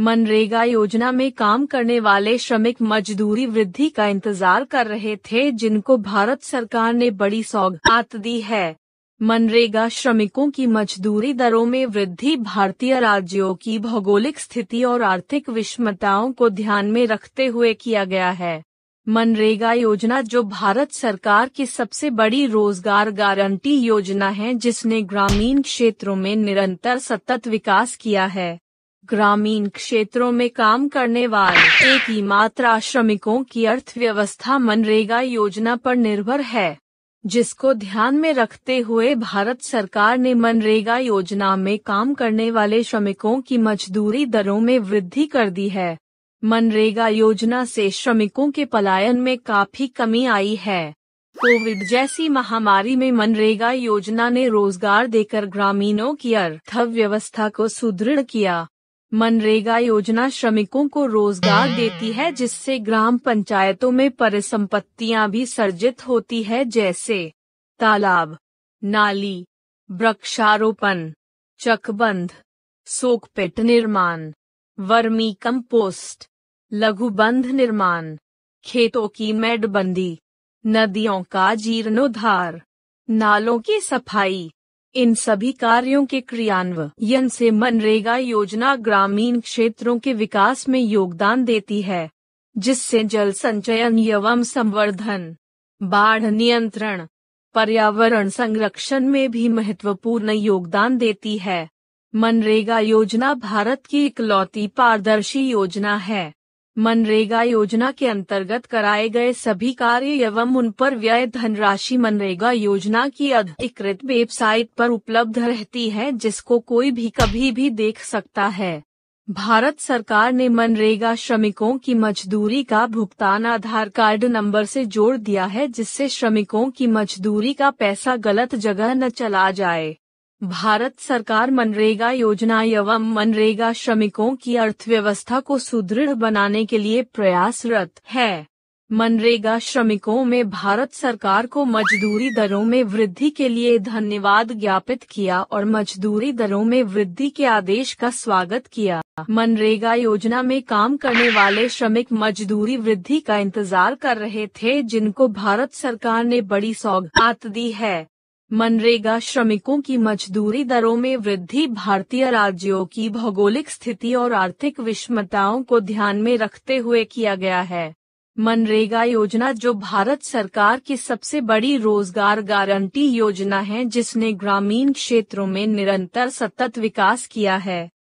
मनरेगा योजना में काम करने वाले श्रमिक मजदूरी वृद्धि का इंतजार कर रहे थे जिनको भारत सरकार ने बड़ी सौगात दी है मनरेगा श्रमिकों की मजदूरी दरों में वृद्धि भारतीय राज्यों की भौगोलिक स्थिति और आर्थिक विषमताओं को ध्यान में रखते हुए किया गया है मनरेगा योजना जो भारत सरकार की सबसे बड़ी रोजगार गारंटी योजना है जिसने ग्रामीण क्षेत्रों में निरंतर सतत विकास किया है ग्रामीण क्षेत्रों में काम करने वाले एक ही मात्रा श्रमिकों की अर्थव्यवस्था मनरेगा योजना पर निर्भर है जिसको ध्यान में रखते हुए भारत सरकार ने मनरेगा योजना में काम करने वाले श्रमिकों की मजदूरी दरों में वृद्धि कर दी है मनरेगा योजना से श्रमिकों के पलायन में काफी कमी आई है कोविड जैसी महामारी में मनरेगा योजना ने रोजगार देकर ग्रामीणों की अर्थव्यवस्था को सुदृढ़ किया मनरेगा योजना श्रमिकों को रोजगार देती है जिससे ग्राम पंचायतों में परिसंपत्तियां भी सर्जित होती है जैसे तालाब नाली वृक्षारोपण चकबंद सोकपिट निर्माण वर्मी कंपोस्ट लघुबंध निर्माण खेतों की मेडबंदी नदियों का जीर्णोद्धार नालों की सफाई इन सभी कार्यों के क्रियान्वयन से मनरेगा योजना ग्रामीण क्षेत्रों के विकास में योगदान देती है जिससे जल संचयन एवं संवर्धन बाढ़ नियंत्रण पर्यावरण संरक्षण में भी महत्वपूर्ण योगदान देती है मनरेगा योजना भारत की इकलौती पारदर्शी योजना है मनरेगा योजना के अंतर्गत कराए गए सभी कार्य एवं उन पर व्यय धनराशि मनरेगा योजना की अधिकृत वेबसाइट पर उपलब्ध रहती है जिसको कोई भी कभी भी देख सकता है भारत सरकार ने मनरेगा श्रमिकों की मजदूरी का भुगतान आधार कार्ड नंबर से जोड़ दिया है जिससे श्रमिकों की मजदूरी का पैसा गलत जगह न चला जाए भारत सरकार मनरेगा योजना एवं मनरेगा श्रमिकों की अर्थव्यवस्था को सुदृढ़ बनाने के लिए प्रयासरत है मनरेगा श्रमिकों में भारत सरकार को मजदूरी दरों में वृद्धि के लिए धन्यवाद ज्ञापित किया और मजदूरी दरों में वृद्धि के आदेश का स्वागत किया मनरेगा योजना में काम करने वाले श्रमिक मजदूरी वृद्धि का इंतजार कर रहे थे जिनको भारत सरकार ने बड़ी सौगात दी है मनरेगा श्रमिकों की मजदूरी दरों में वृद्धि भारतीय राज्यों की भौगोलिक स्थिति और आर्थिक विषमताओं को ध्यान में रखते हुए किया गया है मनरेगा योजना जो भारत सरकार की सबसे बड़ी रोजगार गारंटी योजना है जिसने ग्रामीण क्षेत्रों में निरंतर सतत विकास किया है